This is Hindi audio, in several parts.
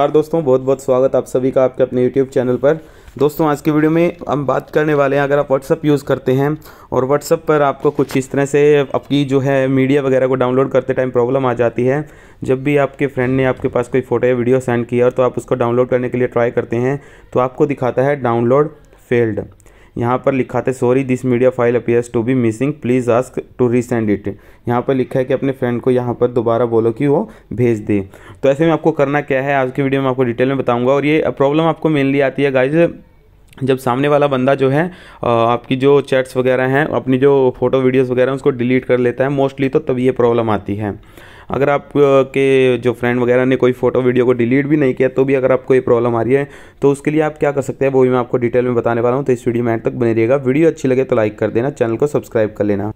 नमस्कार दोस्तों बहुत बहुत स्वागत आप सभी का आपके अपने यूट्यूब चैनल पर दोस्तों आज की वीडियो में हम बात करने वाले हैं अगर आप व्हाट्सअप यूज़ करते हैं और व्हाट्सअप पर आपको कुछ इस तरह से आपकी जो है मीडिया वगैरह को डाउनलोड करते टाइम प्रॉब्लम आ जाती है जब भी आपके फ्रेंड ने आपके पास कोई फ़ोटो या वीडियो सेंड किया और तो आप उसको डाउनलोड करने के लिए ट्राई करते हैं तो आपको दिखाता है डाउनलोड फेल्ड यहाँ पर लिखा था sorry this media file appears to be missing please ask to resend it यहाँ पर लिखा है कि अपने फ्रेंड को यहाँ पर दोबारा बोलो कि वो भेज दे तो ऐसे में आपको करना क्या है आज की वीडियो में आपको डिटेल में बताऊँगा और ये प्रॉब्लम आपको मेनली आती है गाइज जब सामने वाला बंदा जो है आपकी जो चैट्स वगैरह हैं अपनी जो फ़ोटो वीडियोस वगैरह हैं उसको डिलीट कर लेता है मोस्टली तो तब ये प्रॉब्लम आती है अगर आपके जो फ्रेंड वगैरह ने कोई फोटो वीडियो को डिलीट भी नहीं किया तो भी अगर आपको ये प्रॉब्लम आ रही है तो उसके लिए आप क्या कर सकते हैं वो भी मैं आपको डिटेल में बताने वाला हूँ तो इस वीडियो में एंड तक बने रहिएगा वीडियो अच्छी लगे तो लाइक कर देना चैनल को सब्सक्राइब कर लेना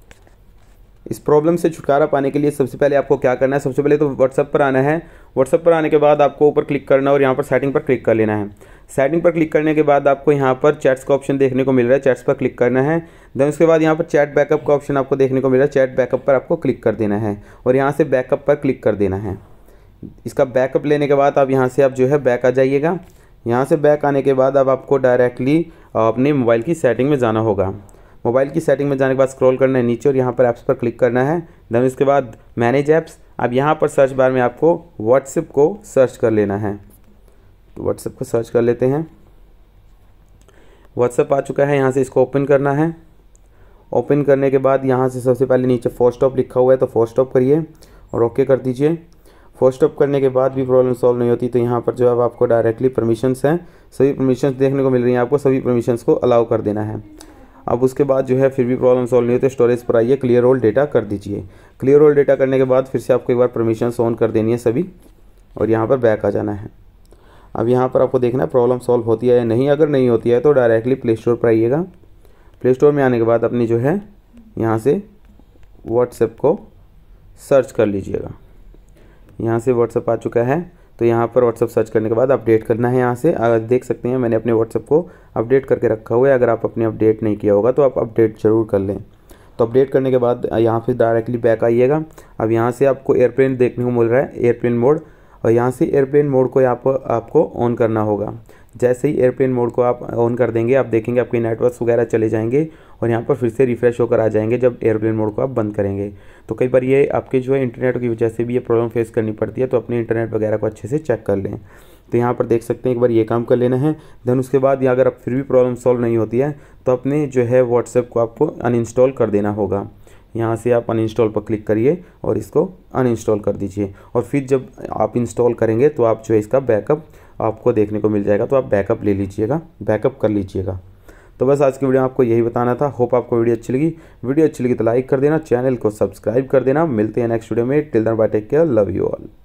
इस प्रॉब्लम से छुटकारा पाने के लिए सबसे पहले आपको क्या करना है सबसे पहले तो व्हाट्सअप पर आना है व्हाट्सअप पर आने के बाद आपको ऊपर क्लिक करना है और यहाँ पर सेटिंग पर क्लिक कर लेना है सेटिंग पर क्लिक करने के बाद आपको यहाँ पर चैट्स का ऑप्शन देखने को मिल रहा है चैट्स पर क्लिक करना है देन उसके बाद यहाँ पर चैट बैकअप का ऑप्शन आपको देखने को मिल रहा है चैट बैकअप पर आपको क्लिक कर देना है और यहाँ से बैकअप पर क्लिक कर देना है इसका बैकअप लेने के बाद आप यहाँ से आप जो है बैक आ जाइएगा यहाँ से बैक आने के बाद अब आपको डायरेक्टली अपने मोबाइल की सेटिंग में जाना होगा मोबाइल की सेटिंग में जाने के बाद स्क्रॉल करना है नीचे और यहाँ पर ऐप्स पर क्लिक करना है देन उसके बाद मैनेज ऐप्स अब यहाँ पर सर्च बार में आपको व्हाट्सएप को सर्च कर लेना है तो व्हाट्सएप को सर्च कर लेते हैं व्हाट्सएप आ चुका है यहाँ से इसको ओपन करना है ओपन करने के बाद यहाँ से सबसे पहले नीचे फोर स्टॉप लिखा हुआ है तो फोर स्टॉप करिए और ओके कर दीजिए फोर स्टॉप करने के बाद भी प्रॉब्लम सॉल्व नहीं होती तो यहाँ पर जो है आपको डायरेक्टली परमिशंस हैं सभी परमिशंस देखने को मिल रही हैं आपको सभी परमिशंस को अलाउ कर देना है अब उसके बाद जो है फिर भी प्रॉब्लम सॉल्व नहीं होती स्टोरेज पर आइए क्लियर ऑल डेटा कर दीजिए क्लियर ऑल डेटा करने के बाद फिर से आपको एक बार परमिशंस ऑन कर देनी है सभी और यहाँ पर बैक आ जाना है अब यहाँ पर आपको देखना है प्रॉब्लम सॉल्व होती है या नहीं अगर नहीं होती है तो डायरेक्टली प्ले स्टोर पर आइएगा प्ले स्टोर में आने के बाद अपनी जो है यहाँ से व्हाट्सएप को सर्च कर लीजिएगा यहाँ से व्हाट्सएप आ चुका है तो यहाँ पर व्हाट्सअप सर्च करने के बाद अपडेट करना है यहाँ से अगर देख सकते हैं मैंने अपने व्हाट्सअप को अपडेट करके रखा हुआ है अगर आप अपने अपडेट नहीं किया होगा तो आप अपडेट ज़रूर कर लें तो अपडेट करने के बाद यहाँ पर डायरेक्टली बैक आइएगा अब यहाँ से आपको एयरप्लेन देखने को मिल रहा है एयरप्लेन मोड और यहाँ से एयरप्लेन मोड को यहाँ पर आपको ऑन करना होगा जैसे ही एयरप्लेन मोड को आप ऑन कर देंगे आप देखेंगे आपके नेटवर्क वगैरह चले जाएंगे और यहाँ पर फिर से रिफ्रेश होकर आ जाएंगे जब एयरप्लेन मोड को आप बंद करेंगे तो कई बार ये आपके जो है इंटरनेट की वजह से भी ये प्रॉब्लम फेस करनी पड़ती है तो अपने इंटरनेट वगैरह को अच्छे से चेक कर लें तो यहाँ पर देख सकते हैं एक बार ये काम कर लेना है देन उसके बाद या अगर आप फिर भी प्रॉब्लम सॉल्व नहीं होती है तो अपने जो है व्हाट्सएप को आपको अनइंस्टॉल कर देना होगा यहाँ से आप अनइंस्टॉल पर क्लिक करिए और इसको अनइंस्टॉल कर दीजिए और फिर जब आप इंस्टॉल करेंगे तो आप जो है इसका बैकअप आपको देखने को मिल जाएगा तो आप बैकअप ले लीजिएगा बैकअप कर लीजिएगा तो बस आज की वीडियो आपको यही बताना था होप आपको वीडियो अच्छी लगी वीडियो अच्छी लगी तो लाइक कर देना चैनल को सब्सक्राइब कर देना मिलते हैं नेक्स्ट वीडियो में till then bye take care love you all